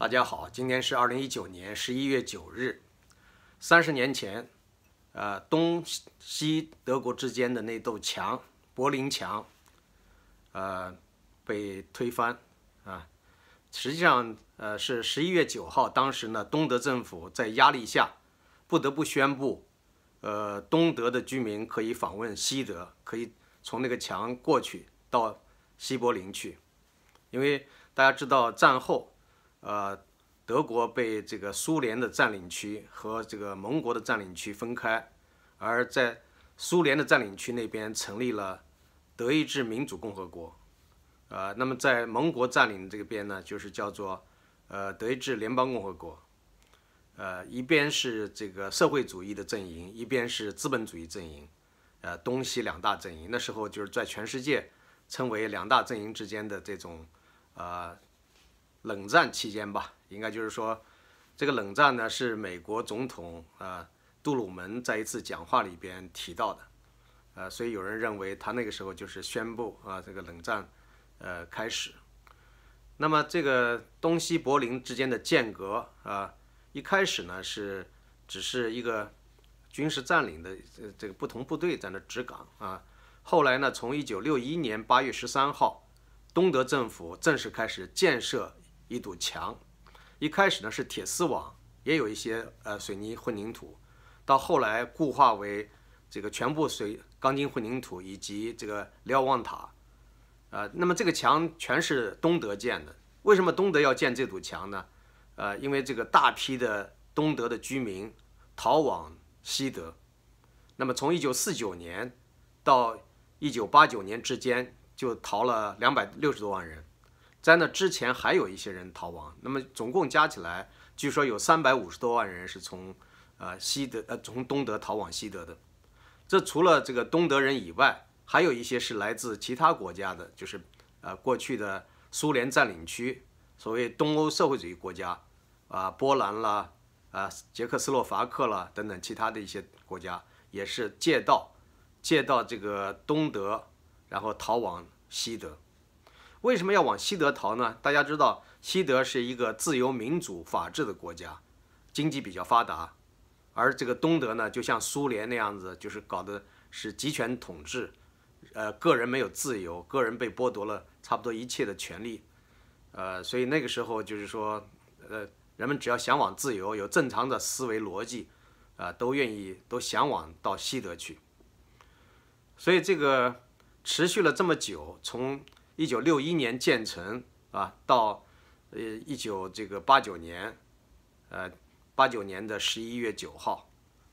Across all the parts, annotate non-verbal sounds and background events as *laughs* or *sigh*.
大家好，今天是二零一九年十一月九日。三十年前，呃，东西德国之间的那堵墙——柏林墙，呃，被推翻啊。实际上，呃，是十一月九号，当时呢，东德政府在压力下不得不宣布，呃，东德的居民可以访问西德，可以从那个墙过去到西柏林去。因为大家知道，战后。呃，德国被这个苏联的占领区和这个盟国的占领区分开，而在苏联的占领区那边成立了德意志民主共和国，呃，那么在盟国占领这边呢，就是叫做呃德意志联邦共和国，呃，一边是这个社会主义的阵营，一边是资本主义阵营，呃，东西两大阵营，那时候就是在全世界称为两大阵营之间的这种，呃。冷战期间吧，应该就是说，这个冷战呢是美国总统啊杜鲁门在一次讲话里边提到的，呃，所以有人认为他那个时候就是宣布啊这个冷战呃开始。那么这个东西柏林之间的间隔啊，一开始呢是只是一个军事占领的这这个不同部队在那值岗啊，后来呢从一九六一年八月十三号，东德政府正式开始建设。一堵墙，一开始呢是铁丝网，也有一些呃水泥混凝土，到后来固化为这个全部水钢筋混凝土以及这个瞭望塔，啊，那么这个墙全是东德建的。为什么东德要建这堵墙呢？呃，因为这个大批的东德的居民逃往西德，那么从一九四九年到一九八九年之间就逃了两百六十多万人。在那之前，还有一些人逃亡。那么总共加起来，据说有三百五十多万人是从，呃，西德，呃，从东德逃往西德的。这除了这个东德人以外，还有一些是来自其他国家的，就是，呃，过去的苏联占领区，所谓东欧社会主义国家，啊，波兰啦，啊，捷克斯洛伐克啦等等其他的一些国家，也是借道，借道这个东德，然后逃往西德。为什么要往西德逃呢？大家知道，西德是一个自由民主、法治的国家，经济比较发达，而这个东德呢，就像苏联那样子，就是搞的是集权统治，呃，个人没有自由，个人被剥夺了差不多一切的权利，呃，所以那个时候就是说，呃，人们只要向往自由，有正常的思维逻辑，啊，都愿意都向往到西德去，所以这个持续了这么久，从。一九六一年建成，啊，到，呃，一九这个八九年，呃，八九年的十一月九号，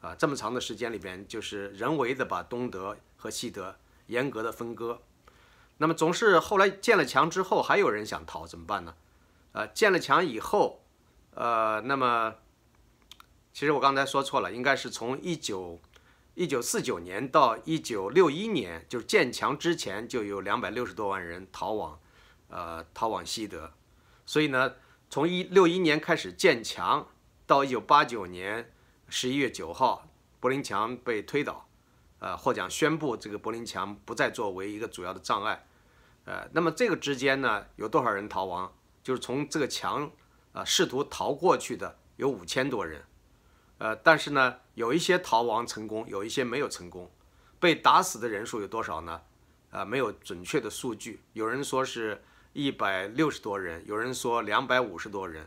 啊，这么长的时间里边，就是人为的把东德和西德严格的分割。那么，总是后来建了墙之后，还有人想逃，怎么办呢？啊，建了墙以后，呃，那么，其实我刚才说错了，应该是从一九。一九四九年到一九六一年，就是建墙之前，就有两百六十多万人逃往，呃，逃往西德。所以呢，从一六一年开始建墙，到一九八九年十一月九号，柏林墙被推倒，呃，获奖宣布这个柏林墙不再作为一个主要的障碍。呃，那么这个之间呢，有多少人逃亡？就是从这个墙，呃，试图逃过去的有五千多人。呃，但是呢，有一些逃亡成功，有一些没有成功，被打死的人数有多少呢？啊，没有准确的数据，有人说是一百六十多人，有人说两百五十多人，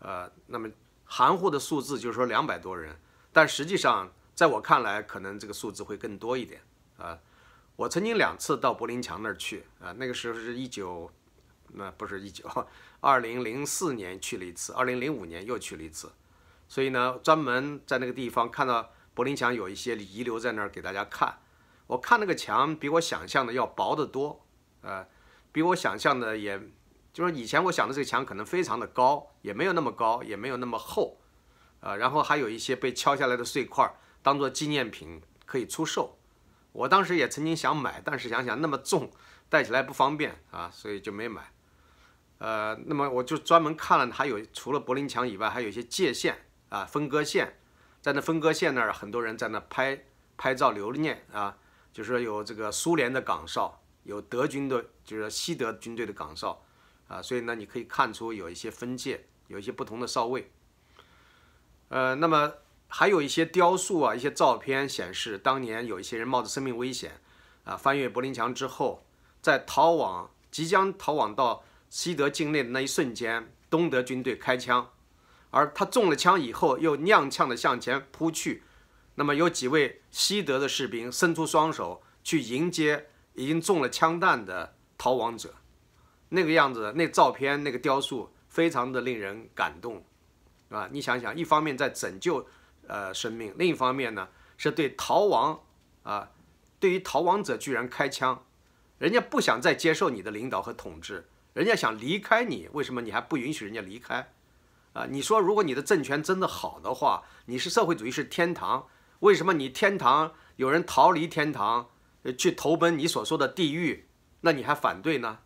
呃，那么含糊的数字就是说两百多人，但实际上在我看来，可能这个数字会更多一点啊。我曾经两次到柏林墙那儿去啊，那个时候是一九，那不是一九，二零零四年去了一次，二零零五年又去了一次。所以呢，专门在那个地方看到柏林墙有一些遗留在那儿给大家看。我看那个墙比我想象的要薄得多，呃，比我想象的也，就是以前我想的这个墙可能非常的高，也没有那么高，也没有那么厚，呃，然后还有一些被敲下来的碎块儿当做纪念品可以出售。我当时也曾经想买，但是想想那么重，带起来不方便啊，所以就没买。呃，那么我就专门看了，还有除了柏林墙以外，还有一些界限。啊，分割线，在那分割线那儿，很多人在那拍拍照留念啊。就是说有这个苏联的岗哨，有德军的，就是西德军队的岗哨，啊，所以呢，你可以看出有一些分界，有一些不同的哨位。呃，那么还有一些雕塑啊，一些照片显示，当年有一些人冒着生命危险，啊，翻越柏林墙之后，在逃往即将逃往到西德境内的那一瞬间，东德军队开枪。而他中了枪以后，又踉跄的向前扑去。那么有几位西德的士兵伸出双手去迎接已经中了枪弹的逃亡者，那个样子，那照片，那个雕塑，非常的令人感动，是吧？你想想，一方面在拯救呃生命，另一方面呢是对逃亡啊，对于逃亡者居然开枪，人家不想再接受你的领导和统治，人家想离开你，为什么你还不允许人家离开？啊，你说如果你的政权真的好的话，你是社会主义是天堂，为什么你天堂有人逃离天堂，呃，去投奔你所说的地狱，那你还反对呢？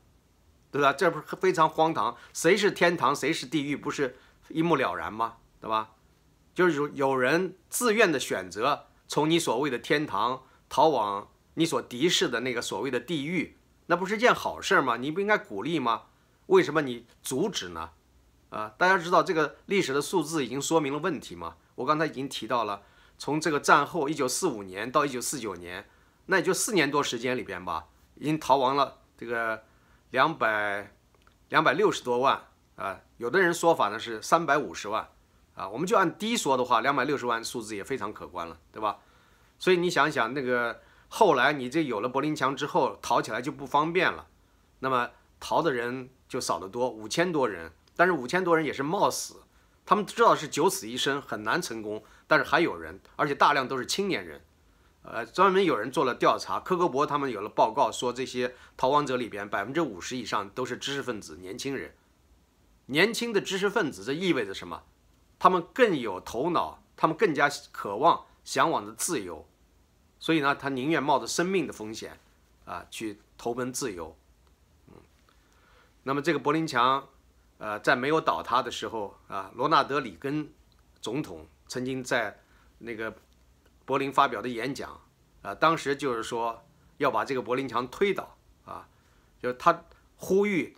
对吧？这不是非常荒唐？谁是天堂，谁是地狱，不是一目了然吗？对吧？就是有有人自愿的选择从你所谓的天堂逃往你所敌视的那个所谓的地狱，那不是件好事吗？你不应该鼓励吗？为什么你阻止呢？啊，大家知道这个历史的数字已经说明了问题嘛？我刚才已经提到了，从这个战后一九四五年到一九四九年，那也就四年多时间里边吧，已经逃亡了这个两百两百六十多万啊，有的人说法呢是三百五十万啊，我们就按低说的话，两百六十万数字也非常可观了，对吧？所以你想想那个后来你这有了柏林墙之后逃起来就不方便了，那么逃的人就少得多，五千多人。但是五千多人也是冒死，他们知道是九死一生，很难成功，但是还有人，而且大量都是青年人，呃，专门有人做了调查，科格博他们有了报告说，这些逃亡者里边百分之五十以上都是知识分子、年轻人，年轻的知识分子，这意味着什么？他们更有头脑，他们更加渴望、向往的自由，所以呢，他宁愿冒着生命的风险，啊，去投奔自由。嗯，那么这个柏林墙。呃，在没有倒塌的时候啊，罗纳德里根总统曾经在那个柏林发表的演讲啊，当时就是说要把这个柏林墙推倒啊，就他呼吁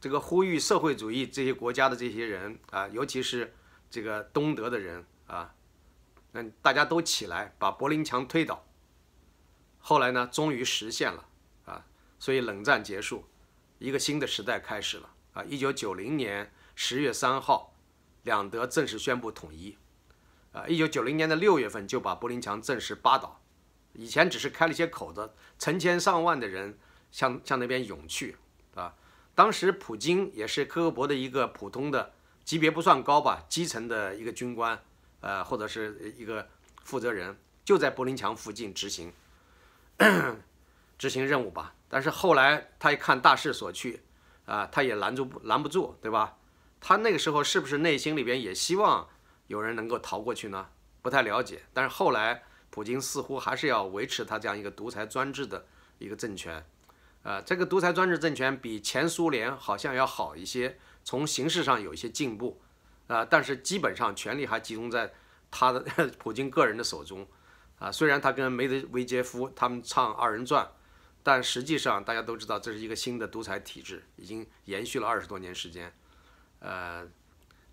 这个呼吁社会主义这些国家的这些人啊，尤其是这个东德的人啊，那大家都起来把柏林墙推倒。后来呢，终于实现了啊，所以冷战结束，一个新的时代开始了。啊，一九九零年十月三号，两德正式宣布统一。啊，一九九零年的六月份就把柏林墙正式扒倒，以前只是开了些口子，成千上万的人向向那边涌去，啊，当时普京也是科格勃的一个普通的级别不算高吧，基层的一个军官，呃，或者是一个负责人，就在柏林墙附近执行 *coughs* 执行任务吧。但是后来他一看大势所趋。啊，他也拦住拦不住，对吧？他那个时候是不是内心里边也希望有人能够逃过去呢？不太了解。但是后来，普京似乎还是要维持他这样一个独裁专制的一个政权。啊，这个独裁专制政权比前苏联好像要好一些，从形式上有一些进步。啊，但是基本上权力还集中在他的 *laughs* 普京个人的手中。啊，虽然他跟梅德韦杰夫他们唱二人转。但实际上，大家都知道这是一个新的独裁体制，已经延续了二十多年时间，呃，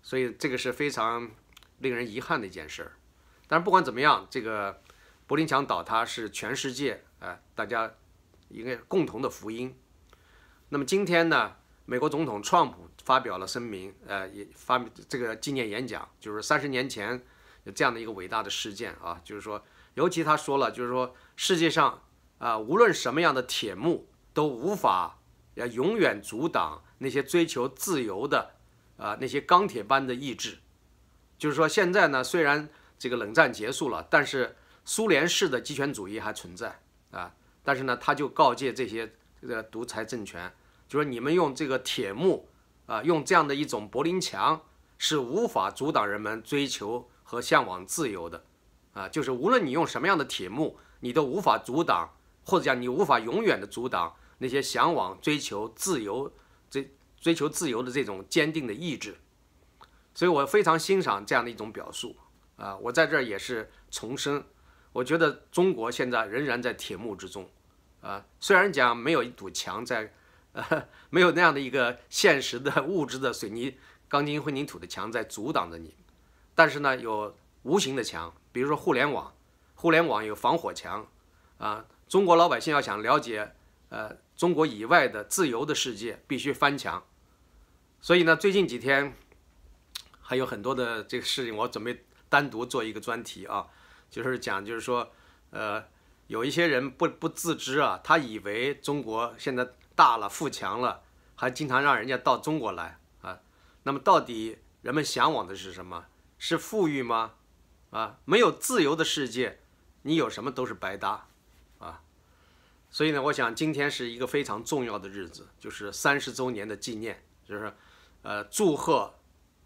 所以这个是非常令人遗憾的一件事儿。但是不管怎么样，这个柏林墙倒塌是全世界呃大家应该共同的福音。那么今天呢，美国总统川普发表了声明，呃，也发这个纪念演讲，就是三十年前有这样的一个伟大的事件啊，就是说，尤其他说了，就是说世界上。啊，无论什么样的铁幕都无法要永远阻挡那些追求自由的，呃，那些钢铁般的意志。就是说，现在呢，虽然这个冷战结束了，但是苏联式的极权主义还存在啊。但是呢，他就告诫这些这个独裁政权，就说你们用这个铁幕啊，用这样的一种柏林墙是无法阻挡人们追求和向往自由的啊。就是无论你用什么样的铁幕，你都无法阻挡。或者讲，你无法永远的阻挡那些向往、追求自由、追追求自由的这种坚定的意志。所以我非常欣赏这样的一种表述啊！我在这儿也是重申，我觉得中国现在仍然在铁幕之中啊。虽然讲没有一堵墙在，没有那样的一个现实的物质的水泥、钢筋混凝土的墙在阻挡着你，但是呢，有无形的墙，比如说互联网，互联网有防火墙啊。中国老百姓要想了解，呃，中国以外的自由的世界，必须翻墙。所以呢，最近几天，还有很多的这个事情，我准备单独做一个专题啊，就是讲，就是说，呃，有一些人不不自知啊，他以为中国现在大了、富强了，还经常让人家到中国来啊。那么，到底人们向往的是什么？是富裕吗？啊，没有自由的世界，你有什么都是白搭。所以呢，我想今天是一个非常重要的日子，就是三十周年的纪念，就是，呃，祝贺，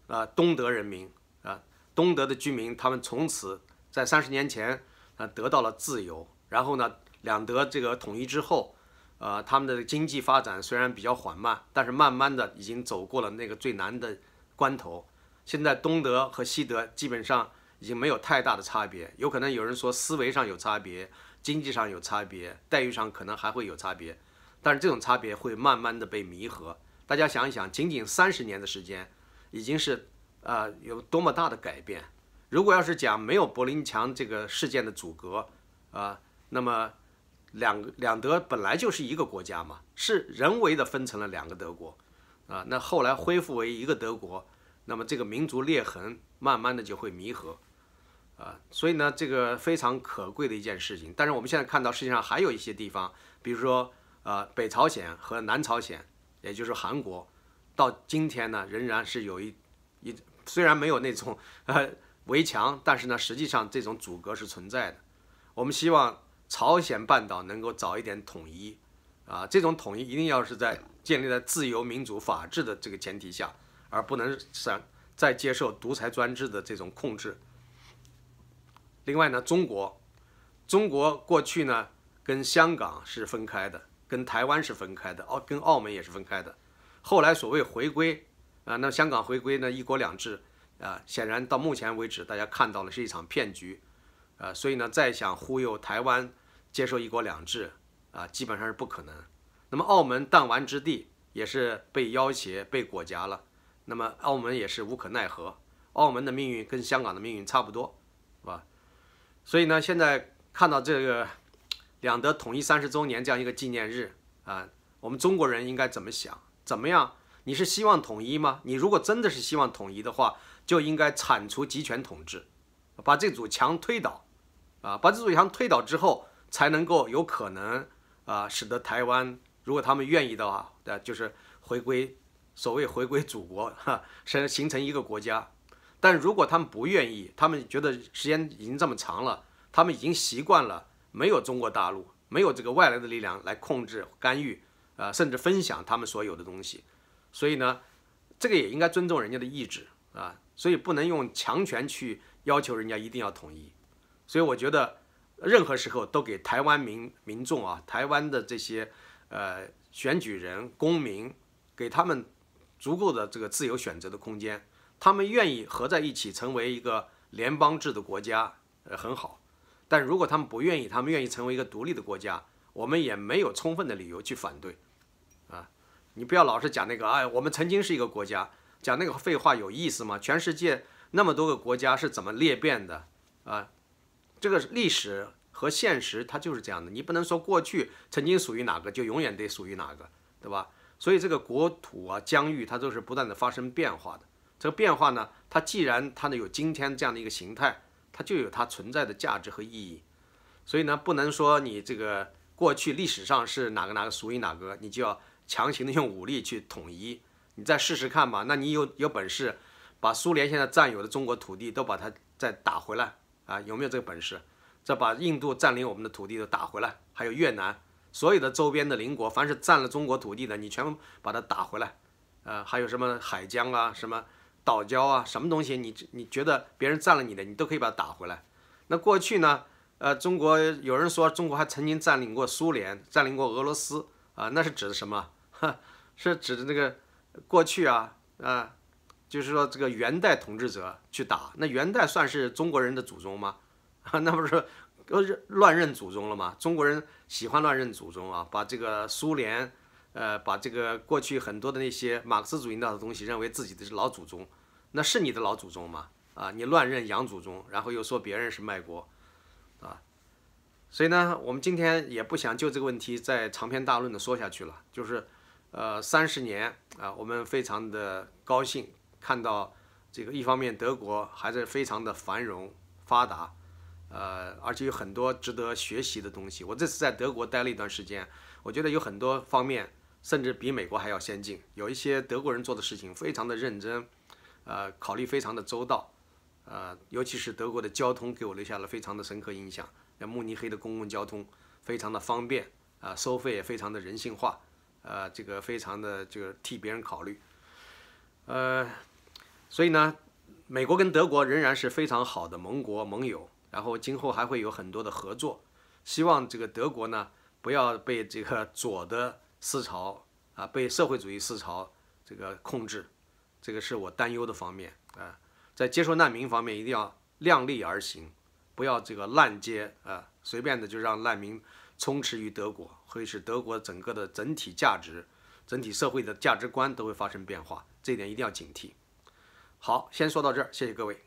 呃，东德人民啊，东德的居民，他们从此在三十年前啊得到了自由。然后呢，两德这个统一之后，呃，他们的经济发展虽然比较缓慢，但是慢慢的已经走过了那个最难的关头。现在东德和西德基本上已经没有太大的差别，有可能有人说思维上有差别。经济上有差别，待遇上可能还会有差别，但是这种差别会慢慢的被弥合。大家想一想，仅仅三十年的时间，已经是，呃，有多么大的改变。如果要是讲没有柏林墙这个事件的阻隔，啊，那么两两德本来就是一个国家嘛，是人为的分成了两个德国，啊，那后来恢复为一个德国，那么这个民族裂痕慢慢的就会弥合。啊，所以呢，这个非常可贵的一件事情。但是我们现在看到世界上还有一些地方，比如说呃，北朝鲜和南朝鲜，也就是韩国，到今天呢，仍然是有一一，虽然没有那种呃围墙，但是呢，实际上这种阻隔是存在的。我们希望朝鲜半岛能够早一点统一，啊，这种统一一定要是在建立在自由民主法治的这个前提下，而不能在在接受独裁专制的这种控制。另外呢，中国，中国过去呢跟香港是分开的，跟台湾是分开的，澳跟澳门也是分开的。后来所谓回归，啊，那香港回归呢一国两制，啊，显然到目前为止大家看到了是一场骗局，呃，所以呢再想忽悠台湾接受一国两制，啊，基本上是不可能。那么澳门弹丸之地也是被要挟被裹挟了，那么澳门也是无可奈何，澳门的命运跟香港的命运差不多。所以呢，现在看到这个两德统一三十周年这样一个纪念日啊，我们中国人应该怎么想？怎么样？你是希望统一吗？你如果真的是希望统一的话，就应该铲除集权统治，把这堵墙推倒，啊，把这堵墙推倒之后，才能够有可能啊，使得台湾如果他们愿意的话，呃，就是回归，所谓回归祖国，哈，形形成一个国家。但如果他们不愿意，他们觉得时间已经这么长了，他们已经习惯了没有中国大陆，没有这个外来的力量来控制、干预，呃，甚至分享他们所有的东西，所以呢，这个也应该尊重人家的意志啊，所以不能用强权去要求人家一定要统一。所以我觉得，任何时候都给台湾民民众啊，台湾的这些呃选举人、公民，给他们足够的这个自由选择的空间。他们愿意合在一起成为一个联邦制的国家，呃，很好。但如果他们不愿意，他们愿意成为一个独立的国家，我们也没有充分的理由去反对。啊，你不要老是讲那个，哎，我们曾经是一个国家，讲那个废话有意思吗？全世界那么多个国家是怎么裂变的？啊，这个历史和现实它就是这样的。你不能说过去曾经属于哪个，就永远得属于哪个，对吧？所以这个国土啊，疆域它都是不断的发生变化的。这个变化呢，它既然它呢有今天这样的一个形态，它就有它存在的价值和意义。所以呢，不能说你这个过去历史上是哪个哪个属于哪个，你就要强行的用武力去统一。你再试试看吧。那你有有本事把苏联现在占有的中国土地都把它再打回来啊？有没有这个本事？再把印度占领我们的土地都打回来？还有越南，所有的周边的邻国，凡是占了中国土地的，你全部把它打回来。呃，还有什么海疆啊，什么？岛礁啊，什么东西？你你觉得别人占了你的，你都可以把它打回来。那过去呢？呃，中国有人说中国还曾经占领过苏联，占领过俄罗斯啊，那是指的什么？哈，是指的那个过去啊啊，就是说这个元代统治者去打那元代算是中国人的祖宗吗？啊，那不是乱认祖宗了吗？中国人喜欢乱认祖宗啊，把这个苏联。呃，把这个过去很多的那些马克思主义那样的东西，认为自己的是老祖宗，那是你的老祖宗吗？啊，你乱认洋祖宗，然后又说别人是卖国，啊，所以呢，我们今天也不想就这个问题再长篇大论的说下去了。就是，呃，三十年啊，我们非常的高兴看到这个一方面，德国还是非常的繁荣发达，呃，而且有很多值得学习的东西。我这次在德国待了一段时间，我觉得有很多方面。甚至比美国还要先进，有一些德国人做的事情非常的认真，呃，考虑非常的周到，呃，尤其是德国的交通给我留下了非常的深刻印象。那慕尼黑的公共交通非常的方便，啊，收费也非常的人性化，呃，这个非常的这个替别人考虑，呃，所以呢，美国跟德国仍然是非常好的盟国盟友，然后今后还会有很多的合作。希望这个德国呢不要被这个左的。思潮啊，被社会主义思潮这个控制，这个是我担忧的方面啊。在接受难民方面，一定要量力而行，不要这个滥接啊，随便的就让难民充斥于德国，会使德国整个的整体价值、整体社会的价值观都会发生变化，这一点一定要警惕。好，先说到这儿，谢谢各位。